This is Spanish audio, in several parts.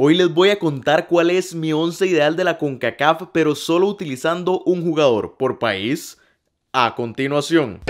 Hoy les voy a contar cuál es mi once ideal de la CONCACAF, pero solo utilizando un jugador por país. A continuación.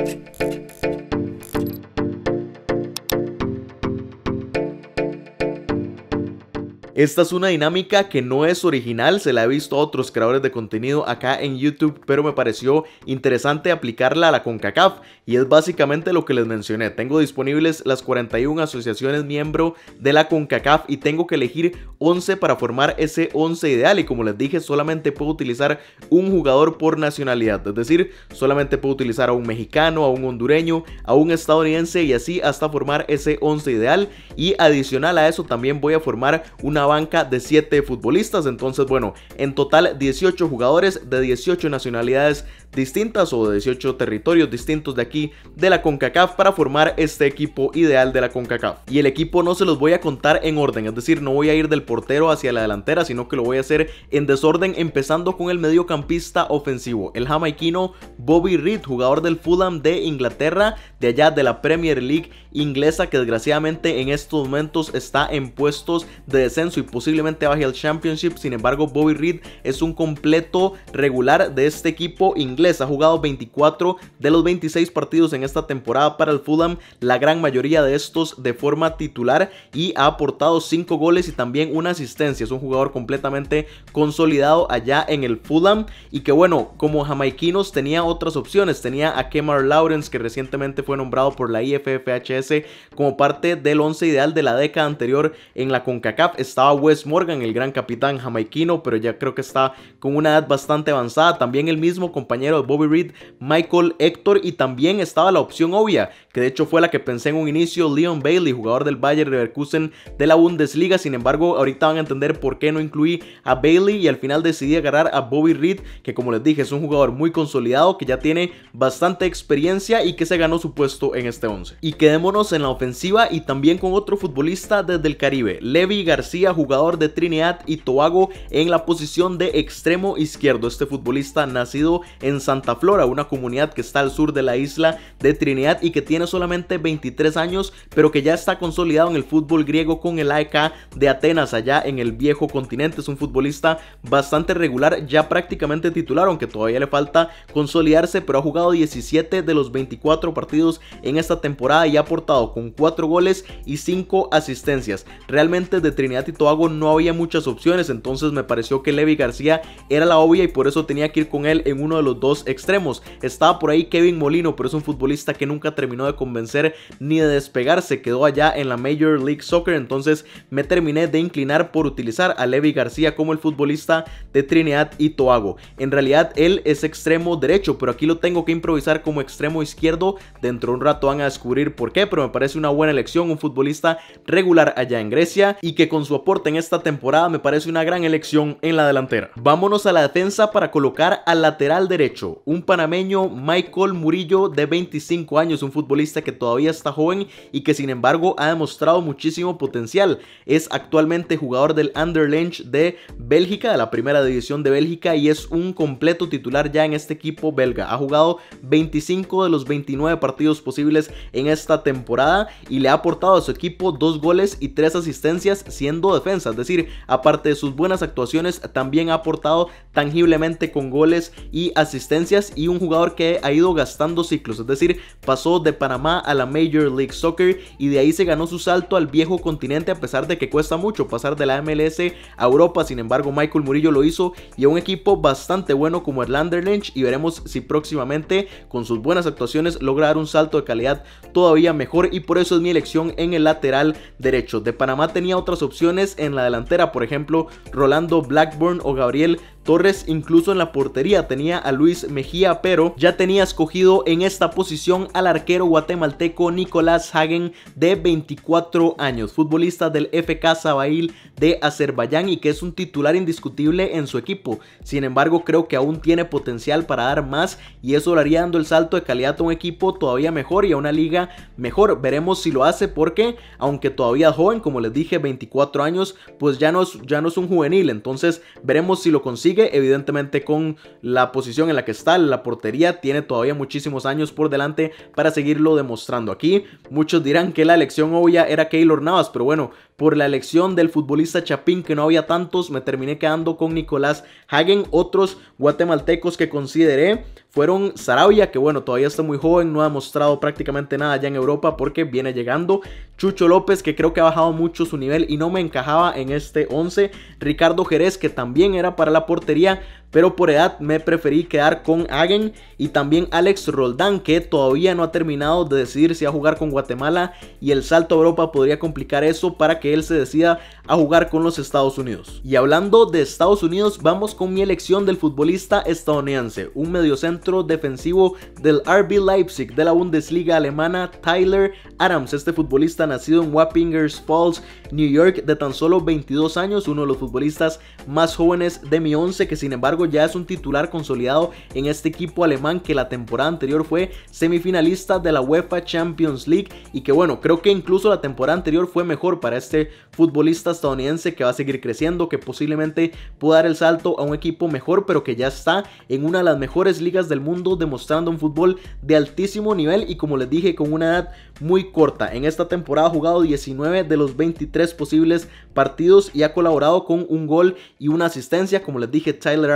Esta es una dinámica que no es original, se la he visto a otros creadores de contenido acá en YouTube, pero me pareció interesante aplicarla a la CONCACAF y es básicamente lo que les mencioné. Tengo disponibles las 41 asociaciones miembro de la CONCACAF y tengo que elegir 11 para formar ese 11 ideal y como les dije solamente puedo utilizar un jugador por nacionalidad, es decir, solamente puedo utilizar a un mexicano, a un hondureño, a un estadounidense y así hasta formar ese 11 ideal y adicional a eso también voy a formar una banca de 7 futbolistas. Entonces, bueno, en total 18 jugadores de 18 nacionalidades distintas o de 18 territorios distintos de aquí de la CONCACAF para formar este equipo ideal de la CONCACAF. Y el equipo no se los voy a contar en orden, es decir, no voy a ir del portero hacia la delantera, sino que lo voy a hacer en desorden empezando con el mediocampista ofensivo, el jamaiquino Bobby Reed, jugador del Fulham de Inglaterra, de allá de la Premier League inglesa que desgraciadamente en estos momentos está en puestos de descenso y posiblemente baje al Championship. Sin embargo, Bobby Reed es un completo regular de este equipo inglés ha jugado 24 de los 26 partidos en esta temporada para el Fulham, la gran mayoría de estos de forma titular y ha aportado 5 goles y también una asistencia. Es un jugador completamente consolidado allá en el Fulham y que bueno, como jamaiquinos tenía otras opciones. Tenía a Kemar Lawrence que recientemente fue nombrado por la IFFHS como parte del 11 ideal de la década anterior en la CONCACAF. Estaba Wes Morgan, el gran capitán jamaiquino, pero ya creo que está con una edad bastante avanzada. También el mismo compañero de Bobby Reed, Michael Hector, y también estaba la opción obvia, que de hecho fue la que pensé en un inicio, Leon Bailey, jugador del Bayern de Leverkusen de la Bundesliga. Sin embargo, ahorita van a entender por qué no incluí a Bailey y al final decidí agarrar a Bobby Reed, que como les dije es un jugador muy consolidado, que ya tiene bastante experiencia y que se ganó su puesto en este 11. Y quedémonos en la ofensiva y también con otro futbolista desde el Caribe, Levi García, jugador de Trinidad y Tobago en la posición de extremo izquierdo. Este futbolista nacido en Santa Flora, una comunidad que está al sur de la isla de Trinidad y que tiene solamente 23 años, pero que ya está consolidado en el fútbol griego con el AEK de Atenas, allá en el viejo continente. Es un futbolista bastante regular, ya prácticamente titular, aunque todavía le falta consolidarse, pero ha jugado 17 de los 24 partidos en esta temporada y ha aportado con 4 goles y 5 asistencias. Realmente de Trinidad y Tobago no había muchas opciones, entonces me pareció que Levi García era la obvia y por eso tenía que ir con él en uno de los dos extremos. Estaba por ahí Kevin Molino, pero es un futbolista que nunca terminó de convencer ni de despegarse. Quedó allá en la Major League Soccer, entonces me terminé de inclinar por utilizar a Levi García como el futbolista de Trinidad y Tobago. En realidad él es extremo derecho, pero aquí lo tengo que improvisar como extremo izquierdo. Dentro de un rato van a descubrir por qué, pero me parece una buena elección, un futbolista regular allá en Grecia y que con su aporte en esta temporada me parece una gran elección en la delantera. Vámonos a la defensa para colocar al lateral derecho un panameño Michael Murillo de 25 años, un futbolista que todavía está joven y que sin embargo ha demostrado muchísimo potencial. Es actualmente jugador del Anderlecht de Bélgica, de la primera división de Bélgica y es un completo titular ya en este equipo belga. Ha jugado 25 de los 29 partidos posibles en esta temporada y le ha aportado a su equipo dos goles y tres asistencias siendo defensa, es decir, aparte de sus buenas actuaciones también ha aportado tangiblemente con goles y asistencias y un jugador que ha ido gastando ciclos, es decir, pasó de Panamá a la Major League Soccer y de ahí se ganó su salto al viejo continente a pesar de que cuesta mucho pasar de la MLS a Europa, sin embargo Michael Murillo lo hizo y a un equipo bastante bueno como el Lynch y veremos si próximamente con sus buenas actuaciones logra dar un salto de calidad todavía mejor y por eso es mi elección en el lateral derecho. De Panamá tenía otras opciones en la delantera, por ejemplo Rolando Blackburn o Gabriel Torres incluso en la portería tenía a Luis Mejía, pero ya tenía escogido en esta posición al arquero guatemalteco Nicolás Hagen de 24 años, futbolista del FK Sabail de Azerbaiyán y que es un titular indiscutible en su equipo. Sin embargo, creo que aún tiene potencial para dar más y eso lo haría dando el salto de calidad a un equipo todavía mejor y a una liga mejor. Veremos si lo hace porque, aunque todavía joven, como les dije, 24 años, pues ya no ya no es un juvenil. Entonces veremos si lo consigue evidentemente con la posición en la que está, la portería tiene todavía muchísimos años por delante para seguirlo demostrando aquí. Muchos dirán que la elección ya era Keylor Navas, pero bueno, por la elección del futbolista Chapín, que no había tantos, me terminé quedando con Nicolás Hagen. Otros guatemaltecos que consideré fueron Sarabia, que bueno, todavía está muy joven, no ha mostrado prácticamente nada ya en Europa porque viene llegando. Chucho López, que creo que ha bajado mucho su nivel y no me encajaba en este 11. Ricardo Jerez, que también era para la portería pero por edad me preferí quedar con Hagen y también Alex Roldán, que todavía no ha terminado de decidir si a jugar con Guatemala y el salto a Europa podría complicar eso para que él se decida a jugar con los Estados Unidos. Y hablando de Estados Unidos, vamos con mi elección del futbolista estadounidense, un mediocentro defensivo del RB Leipzig de la Bundesliga alemana, Tyler Adams, este futbolista nacido en Wappingers Falls, New York, de tan solo 22 años, uno de los futbolistas más jóvenes de mi 11 que sin embargo ya es un titular consolidado en este equipo alemán que la temporada anterior fue semifinalista de la UEFA Champions League y que bueno, creo que incluso la temporada anterior fue mejor para este futbolista estadounidense que va a seguir creciendo, que posiblemente pueda dar el salto a un equipo mejor, pero que ya está en una de las mejores ligas del mundo demostrando un fútbol de altísimo nivel y como les dije con una edad muy corta. En esta temporada ha jugado 19 de los 23 posibles partidos y ha colaborado con un gol y una asistencia, como les dije, Tyler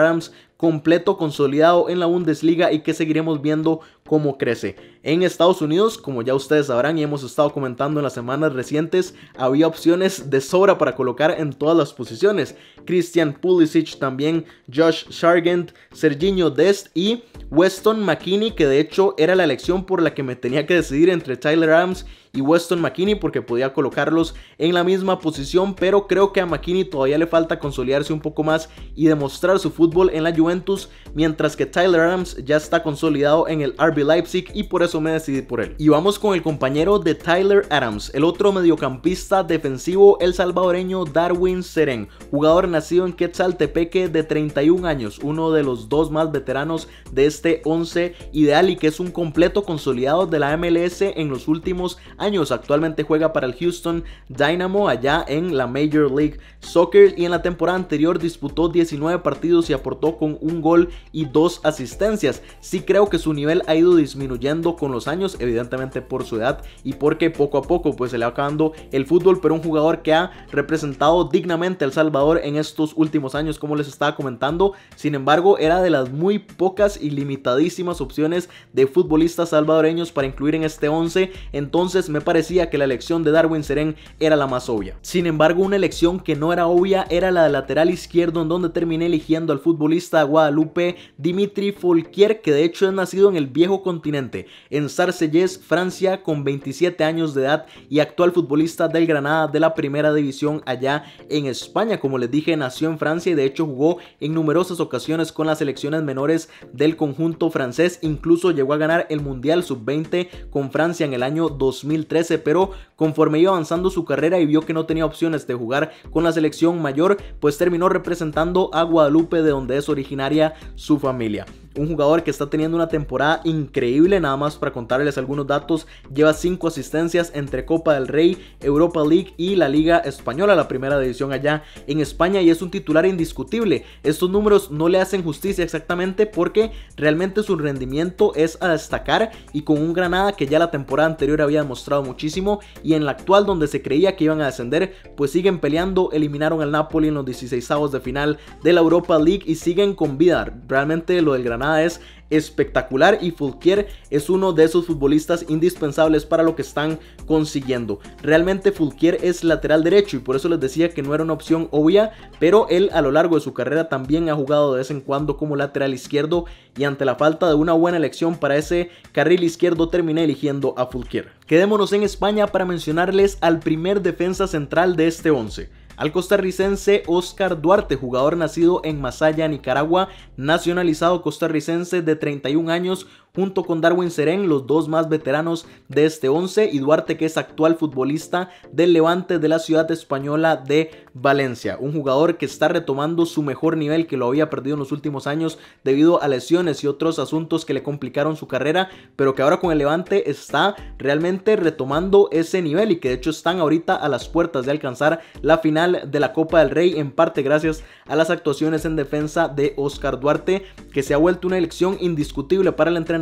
completo, consolidado en la Bundesliga y que seguiremos viendo cómo crece. En Estados Unidos, como ya ustedes sabrán y hemos estado comentando en las semanas recientes, había opciones de sobra para colocar en todas las posiciones. Christian Pulisic también, Josh Sargent, Serginho Dest y Weston McKinney, que de hecho era la elección por la que me tenía que decidir entre Tyler Adams y Weston McKinney porque podía colocarlos en la misma posición, pero creo que a McKinney todavía le falta consolidarse un poco más y demostrar su fútbol en la Juventus, mientras que Tyler Adams ya está consolidado en el RB Leipzig y por eso me decidí por él. Y vamos con el compañero de Tyler Adams, el otro mediocampista defensivo el salvadoreño Darwin Seren, jugador nacido en Quetzaltepeque de 31 años, uno de los dos más veteranos de este 11 ideal y que es un completo consolidado de la MLS en los últimos años. Actualmente juega para el Houston Dynamo allá en la Major League Soccer y en la temporada anterior disputó 19 partidos y aportó con un gol y dos asistencias. Sí creo que su nivel ha disminuyendo con los años, evidentemente por su edad y porque poco a poco pues se le va acabando el fútbol, pero un jugador que ha representado dignamente al Salvador en estos últimos años, como les estaba comentando. Sin embargo, era de las muy pocas y limitadísimas opciones de futbolistas salvadoreños para incluir en este 11, entonces me parecía que la elección de Darwin Serén era la más obvia. Sin embargo, una elección que no era obvia era la de lateral izquierdo en donde terminé eligiendo al futbolista Guadalupe Dimitri Folquier, que de hecho es nacido en el viejo continente. En Sarcelles, Francia, con 27 años de edad y actual futbolista del Granada de la Primera División allá en España. Como les dije, nació en Francia y de hecho jugó en numerosas ocasiones con las selecciones menores del conjunto francés. Incluso llegó a ganar el Mundial Sub-20 con Francia en el año 2013, pero conforme iba avanzando su carrera y vio que no tenía opciones de jugar con la selección mayor, pues terminó representando a Guadalupe de donde es originaria su familia. Un jugador que está teniendo una temporada increíble increíble, nada más para contarles algunos datos, lleva 5 asistencias entre Copa del Rey, Europa League y la Liga Española, la primera división allá en España y es un titular indiscutible. Estos números no le hacen justicia exactamente porque realmente su rendimiento es a destacar y con un Granada que ya la temporada anterior había demostrado muchísimo y en la actual donde se creía que iban a descender, pues siguen peleando, eliminaron al Napoli en los 16avos de final de la Europa League y siguen con vida. Realmente lo del Granada es espectacular y Fulquier es uno de esos futbolistas indispensables para lo que están consiguiendo. Realmente Fulquier es lateral derecho y por eso les decía que no era una opción obvia, pero él a lo largo de su carrera también ha jugado de vez en cuando como lateral izquierdo y ante la falta de una buena elección para ese carril izquierdo termina eligiendo a Fulquier. Quedémonos en España para mencionarles al primer defensa central de este 11 al costarricense Oscar Duarte, jugador nacido en Masaya, Nicaragua, nacionalizado costarricense de 31 años, junto con Darwin Serén, los dos más veteranos de este 11, y Duarte, que es actual futbolista del Levante de la ciudad española de Valencia. Un jugador que está retomando su mejor nivel que lo había perdido en los últimos años debido a lesiones y otros asuntos que le complicaron su carrera, pero que ahora con el Levante está realmente retomando ese nivel y que de hecho están ahorita a las puertas de alcanzar la final de la Copa del Rey, en parte gracias a las actuaciones en defensa de Oscar Duarte, que se ha vuelto una elección indiscutible para el entrenador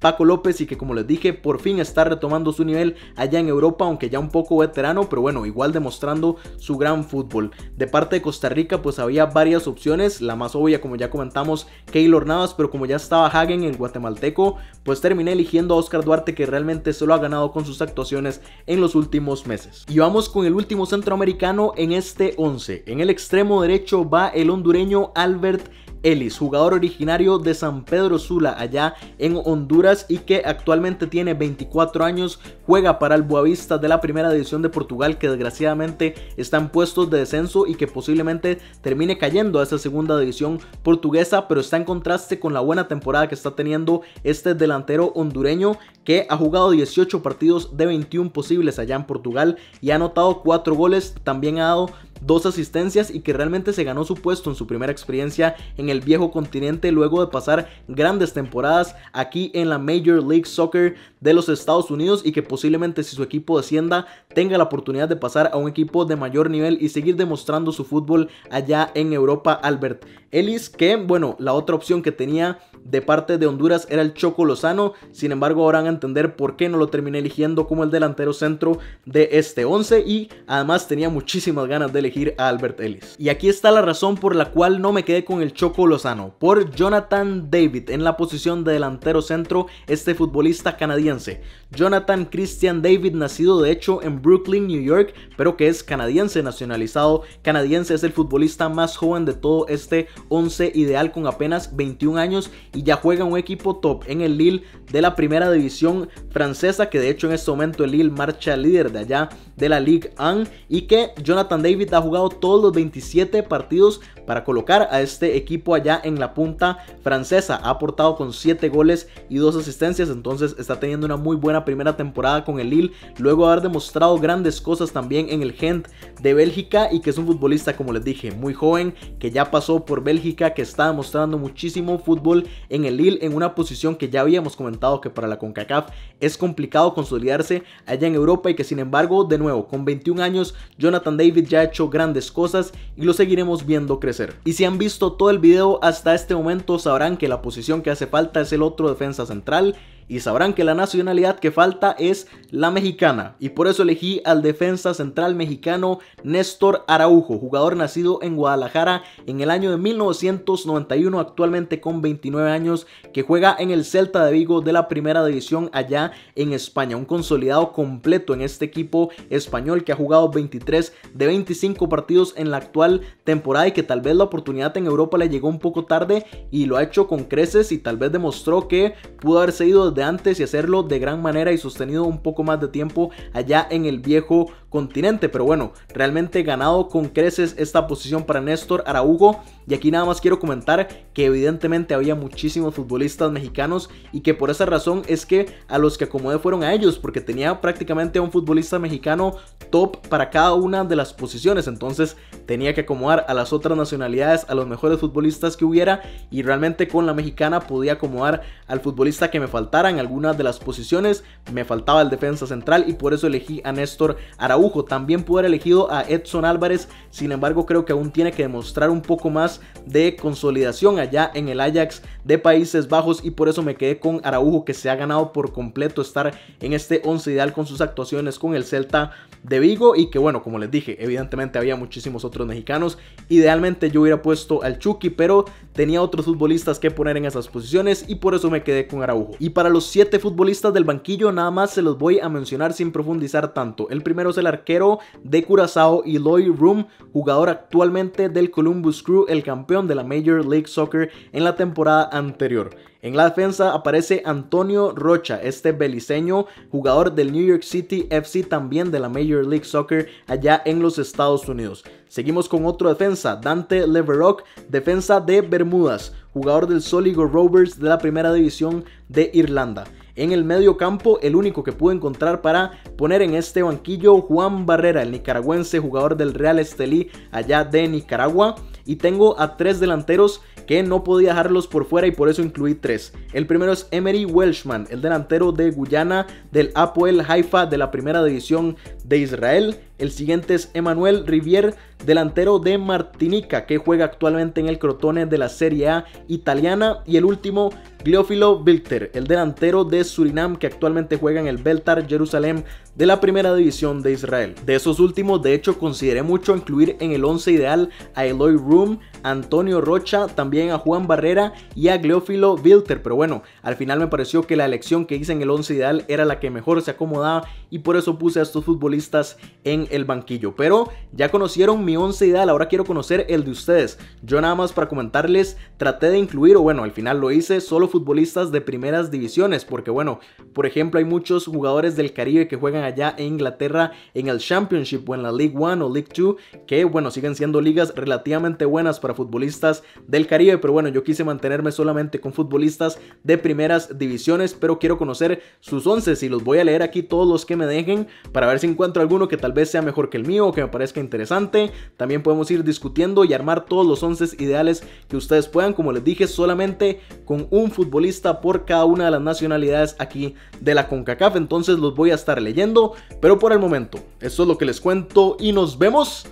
Paco López y que como les dije por fin está retomando su nivel allá en Europa, aunque ya un poco veterano, pero bueno, igual demostrando su gran fútbol. De parte de Costa Rica pues había varias opciones, la más obvia como ya comentamos, Keylor Navas, pero como ya estaba Hagen, el guatemalteco, pues terminé eligiendo a Oscar Duarte que realmente lo ha ganado con sus actuaciones en los últimos meses. Y vamos con el último centroamericano en este 11. En el extremo derecho va el hondureño Albert Elis, jugador originario de San Pedro Sula, allá en Honduras, y que actualmente tiene 24 años, juega para el Boavista de la primera división de Portugal, que desgraciadamente está en puestos de descenso y que posiblemente termine cayendo a esa segunda división portuguesa, pero está en contraste con la buena temporada que está teniendo este delantero hondureño, que ha jugado 18 partidos de 21 posibles allá en Portugal y ha anotado 4 goles, también ha dado dos asistencias y que realmente se ganó su puesto en su primera experiencia en el viejo continente luego de pasar grandes temporadas aquí en la Major League Soccer de los Estados Unidos y que posiblemente si su equipo descienda tenga la oportunidad de pasar a un equipo de mayor nivel y seguir demostrando su fútbol allá en Europa Albert Ellis que bueno la otra opción que tenía de parte de Honduras era el Choco Lozano sin embargo ahora van a entender por qué no lo terminé eligiendo como el delantero centro de este 11 y además tenía muchísimas ganas de a Albert Ellis. Y aquí está la razón por la cual no me quedé con el Choco Lozano. Por Jonathan David en la posición de delantero centro, este futbolista canadiense. Jonathan Christian David, nacido de hecho en Brooklyn, New York, pero que es canadiense nacionalizado. Canadiense es el futbolista más joven de todo este 11 ideal con apenas 21 años y ya juega un equipo top en el Lille de la primera división francesa, que de hecho en este momento el Lille marcha líder de allá de la Ligue 1 y que Jonathan David ha jugado todos los 27 partidos para colocar a este equipo allá en la punta francesa. Ha aportado con 7 goles y 2 asistencias, entonces está teniendo una muy buena primera temporada con el Lille, luego de haber demostrado grandes cosas también en el Gent de Bélgica y que es un futbolista, como les dije, muy joven, que ya pasó por Bélgica, que está demostrando muchísimo fútbol en el Lille en una posición que ya habíamos comentado que para la CONCACAF es complicado consolidarse allá en Europa y que sin embargo, de nuevo, con 21 años, Jonathan David ya ha hecho grandes cosas y lo seguiremos viendo crecer. Y si han visto todo el video hasta este momento sabrán que la posición que hace falta es el otro defensa central y sabrán que la nacionalidad que falta es la mexicana. Y por eso elegí al defensa central mexicano Néstor Araujo, jugador nacido en Guadalajara en el año de 1991, actualmente con 29 años, que juega en el Celta de Vigo de la primera división allá en España. Un consolidado completo en este equipo español que ha jugado 23 de 25 partidos en la actual temporada y que tal vez la oportunidad en Europa le llegó un poco tarde y lo ha hecho con creces y tal vez demostró que pudo haberse ido de antes y hacerlo de gran manera y sostenido un poco más de tiempo allá en el viejo continente. Pero bueno, realmente ganado con creces esta posición para Néstor Araújo Y aquí nada más quiero comentar que evidentemente había muchísimos futbolistas mexicanos y que por esa razón es que a los que acomodé fueron a ellos, porque tenía prácticamente un futbolista mexicano top para cada una de las posiciones. Entonces tenía que acomodar a las otras nacionalidades, a los mejores futbolistas que hubiera y realmente con la mexicana podía acomodar al futbolista que me faltara en algunas de las posiciones. Me faltaba el defensa central y por eso elegí a Néstor Araújo también pudo haber elegido a Edson Álvarez, sin embargo creo que aún tiene que demostrar un poco más de consolidación allá en el Ajax de Países Bajos y por eso me quedé con Araujo que se ha ganado por completo estar en este 11 ideal con sus actuaciones con el Celta de Vigo y que bueno, como les dije, evidentemente había muchísimos otros mexicanos. Idealmente yo hubiera puesto al Chucky, pero Tenía otros futbolistas que poner en esas posiciones y por eso me quedé con Araujo. Y para los 7 futbolistas del banquillo nada más se los voy a mencionar sin profundizar tanto. El primero es el arquero de Curazao, Eloy Room, jugador actualmente del Columbus Crew, el campeón de la Major League Soccer en la temporada anterior. En la defensa aparece Antonio Rocha, este beliceño, jugador del New York City FC también de la Major League Soccer allá en los Estados Unidos. Seguimos con otro defensa, Dante Leverock, defensa de Bermudas, jugador del Soligo Rovers de la primera división de Irlanda. En el medio campo, el único que pude encontrar para poner en este banquillo, Juan Barrera, el nicaragüense jugador del Real Estelí allá de Nicaragua. Y tengo a tres delanteros que no podía dejarlos por fuera y por eso incluí tres. El primero es Emery Welshman, el delantero de Guyana del Apoel Haifa de la primera división de Israel. El siguiente es Emmanuel Rivier, delantero de Martinica, que juega actualmente en el Crotone de la Serie A italiana. Y el último, Gliófilo Vilter, el delantero de Surinam, que actualmente juega en el Beltar Jerusalén de la Primera División de Israel. De esos últimos, de hecho, consideré mucho incluir en el 11 ideal a Eloy Room, Antonio Rocha, también a Juan Barrera y a Gleofilo Vilter. Pero bueno, al final me pareció que la elección que hice en el 11 ideal era la que mejor se acomodaba y por eso puse a estos futbolistas en el banquillo. Pero ya conocieron mi once ideal, ahora quiero conocer el de ustedes. Yo nada más para comentarles, traté de incluir, o bueno, al final lo hice, solo futbolistas de primeras divisiones, porque bueno, por ejemplo, hay muchos jugadores del Caribe que juegan allá en Inglaterra en el Championship o en la League One o League Two que bueno, siguen siendo ligas relativamente buenas para futbolistas del Caribe, pero bueno, yo quise mantenerme solamente con futbolistas de primeras divisiones, pero quiero conocer sus once y los voy a leer aquí todos los que me dejen para ver si encuentro alguno que tal vez mejor que el mío que me parezca interesante. También podemos ir discutiendo y armar todos los 11 ideales que ustedes puedan, como les dije, solamente con un futbolista por cada una de las nacionalidades aquí de la CONCACAF. Entonces los voy a estar leyendo, pero por el momento, Eso es lo que les cuento y nos vemos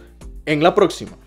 en la próxima.